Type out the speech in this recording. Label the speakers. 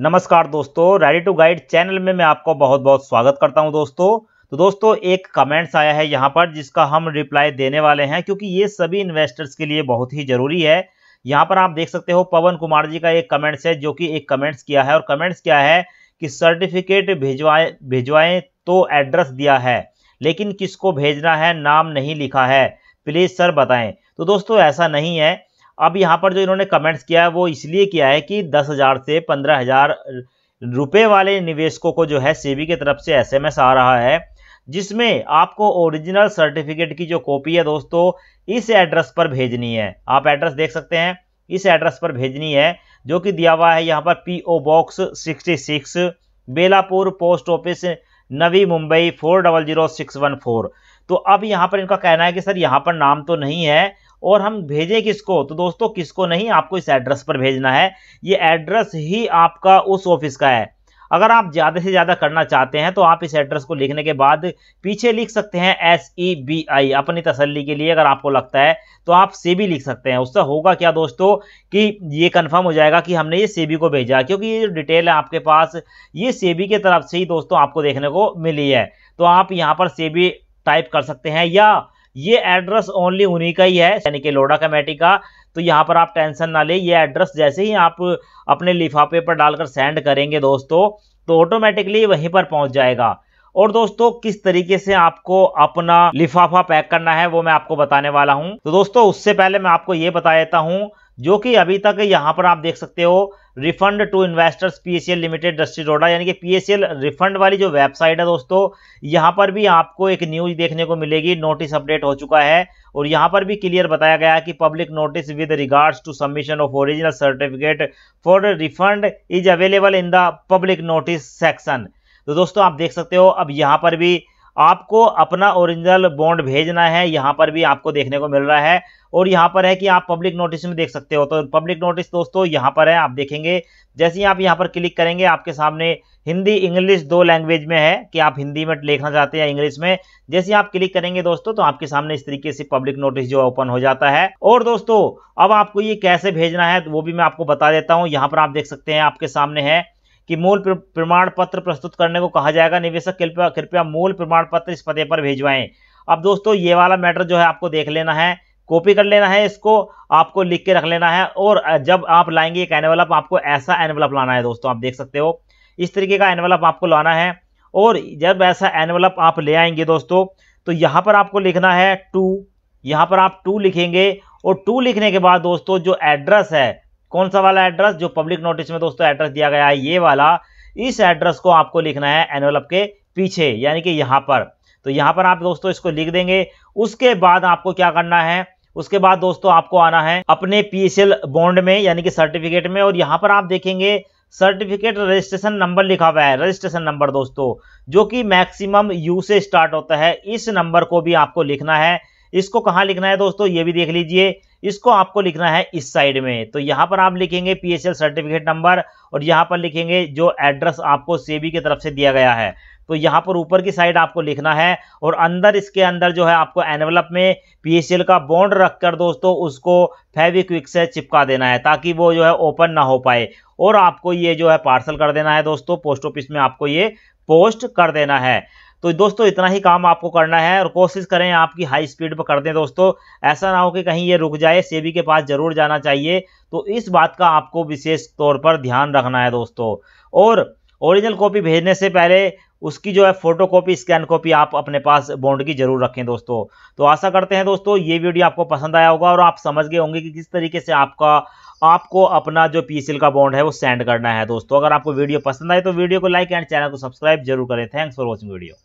Speaker 1: नमस्कार दोस्तों ready to guide channel में मैं आपको बहुत बहुत स्वागत करता हूं दोस्तों तो दोस्तों एक कमेंट्स आया है यहां पर जिसका हम रिप्लाई देने वाले हैं क्योंकि ये सभी इन्वेस्टर्स के लिए बहुत ही ज़रूरी है यहां पर आप देख सकते हो पवन कुमार जी का एक कमेंट्स है जो कि एक कमेंट्स किया है और कमेंट्स क्या है कि सर्टिफिकेट भिजवाए भिजवाएं तो एड्रेस दिया है लेकिन किसको भेजना है नाम नहीं लिखा है प्लीज़ सर बताएं तो दोस्तों ऐसा नहीं है अब यहाँ पर जो इन्होंने कमेंट्स किया है वो इसलिए किया है कि दस हज़ार से पंद्रह हज़ार रुपये वाले निवेशकों को जो है सेबी की तरफ से एसएमएस आ रहा है जिसमें आपको ओरिजिनल सर्टिफिकेट की जो कॉपी है दोस्तों इस एड्रेस पर भेजनी है आप एड्रेस देख सकते हैं इस एड्रेस पर भेजनी है जो कि दिया हुआ है यहाँ पर P O box sixty six Belapur post office Navi Mumbai four double zero six one four तो अब यहाँ पर इनका कहना है कि सर यहाँ पर नाम तो नहीं है और हम भेजें किसको तो दोस्तों किसको नहीं आपको इस एड्रेस पर भेजना है ये एड्रेस ही आपका उस ऑफिस का है अगर आप ज़्यादा से ज़्यादा करना चाहते हैं तो आप इस एड्रेस को लिखने के बाद पीछे लिख सकते हैं एस ई बी आई अपनी तसल्ली के लिए अगर आपको लगता है तो आप सेबी लिख सकते हैं उससे होगा क्या दोस्तों कि ये कंफर्म हो जाएगा कि हमने ये सेबी को भेजा क्योंकि ये जो डिटेल है आपके पास ये सेबी के तरफ से ही दोस्तों आपको देखने को मिली है तो आप यहाँ पर सेबी टाइप कर सकते हैं या ये एड्रेस ओनली उन्हीं का ही है यानी कि लोडा कमेटी का तो यहाँ पर आप टेंशन ना लें ये एड्रेस जैसे ही आप अपने लिफाफे पर डालकर सेंड करेंगे दोस्तों तो ऑटोमेटिकली वहीं पर पहुंच जाएगा और दोस्तों किस तरीके से आपको अपना लिफाफा पैक करना है वो मैं आपको बताने वाला हूं तो दोस्तों उससे पहले मैं आपको ये बता देता हूं जो कि अभी तक यहाँ पर आप देख सकते हो refund to investors PSL limited दस्ती रोडा यानी कि पीएसएल रिफंड वाली जो वेबसाइट है दोस्तों यहाँ पर भी आपको एक न्यूज देखने को मिलेगी नोटिस अपडेट हो चुका है और यहाँ पर भी क्लियर बताया गया कि public notice with regards to submission of original certificate for refund is available in the public notice section तो दोस्तों आप देख सकते हो अब यहाँ पर भी आपको अपना ओरिजिनल बॉन्ड भेजना है यहाँ पर भी आपको देखने को मिल रहा है और यहाँ पर है कि आप पब्लिक नोटिस में देख सकते हो तो पब्लिक नोटिस दोस्तों यहाँ पर है आप देखेंगे जैसे ही आप यहाँ पर क्लिक करेंगे आपके सामने हिंदी इंग्लिश दो लैंग्वेज में है कि आप हिंदी में लिखना चाहते हैं इंग्लिश में जैसे आप क्लिक करेंगे दोस्तों तो आपके सामने इस तरीके से पब्लिक नोटिस जो ओपन हो जाता है और दोस्तों अब आपको ये कैसे भेजना है तो वो भी मैं आपको बता देता हूँ यहाँ पर आप देख सकते हैं आपके सामने है कि मूल प्रमाण पत्र प्रस्तुत करने को कहा जाएगा निवेशक कृपया कृपया मूल प्रमाण पत्र इस पते पर भिजवाएं अब दोस्तों ये वाला मैटर जो है आपको देख लेना है कॉपी कर लेना है इसको आपको लिख के रख लेना है और जब आप लाएंगे एक एनवलप आपको ऐसा एनवलप लाना है दोस्तों आप देख सकते हो इस तरीके का एनवलप आपको लाना है और जब ऐसा एनवलप आप ले आएंगे दोस्तों तो यहाँ पर आपको लिखना है टू यहाँ पर आप टू लिखेंगे और टू लिखने के बाद दोस्तों जो एड्रेस है कौन सा वाला एड्रेस जो पब्लिक नोटिस में दोस्तों एड्रेस दिया गया है ये वाला इस एड्रेस को आपको लिखना है एनवेलप के पीछे यानी कि यहाँ पर तो यहाँ पर आप दोस्तों इसको लिख देंगे उसके बाद आपको क्या करना है उसके बाद दोस्तों आपको आना है अपने पीएसएल बॉन्ड में यानी कि सर्टिफिकेट में और यहाँ पर आप देखेंगे सर्टिफिकेट रजिस्ट्रेशन नंबर लिखा हुआ है रजिस्ट्रेशन नंबर दोस्तों जो कि मैक्सिमम यू से स्टार्ट होता है इस नंबर को भी आपको लिखना है इसको कहाँ लिखना है दोस्तों ये भी देख लीजिए इसको आपको लिखना है इस साइड में तो यहाँ पर आप लिखेंगे पीएसएल सर्टिफिकेट नंबर और यहाँ पर लिखेंगे जो एड्रेस आपको सेबी की तरफ से दिया गया है तो यहाँ पर ऊपर की साइड आपको लिखना है और अंदर इसके अंदर जो है आपको एनवलप में पीएसएल का बॉन्ड रखकर दोस्तों उसको फेविक्विक से चिपका देना है ताकि वो जो है ओपन ना हो पाए और आपको ये जो है पार्सल कर देना है दोस्तों पोस्ट ऑफिस में आपको ये पोस्ट कर देना है तो दोस्तों इतना ही काम आपको करना है और कोशिश करें आपकी हाई स्पीड पर कर दें दोस्तों ऐसा ना हो कि कहीं ये रुक जाए सेबी के पास ज़रूर जाना चाहिए तो इस बात का आपको विशेष तौर पर ध्यान रखना है दोस्तों और ओरिजिनल कॉपी भेजने से पहले उसकी जो है फोटो कॉपी स्कैन कॉपी आप अपने पास बॉन्ड की जरूर रखें दोस्तों तो आशा करते हैं दोस्तों ये वीडियो आपको पसंद आया होगा और आप समझ गए होंगे कि किस तरीके से आपका आपको अपना जो पी का बॉन्ड है वो सेंड करना है दोस्तों अगर आपको वीडियो पसंद आए तो वीडियो को लाइक एंड चैनल को सब्सक्राइब जरूर करें थैंक्स फॉर वॉचिंग वीडियो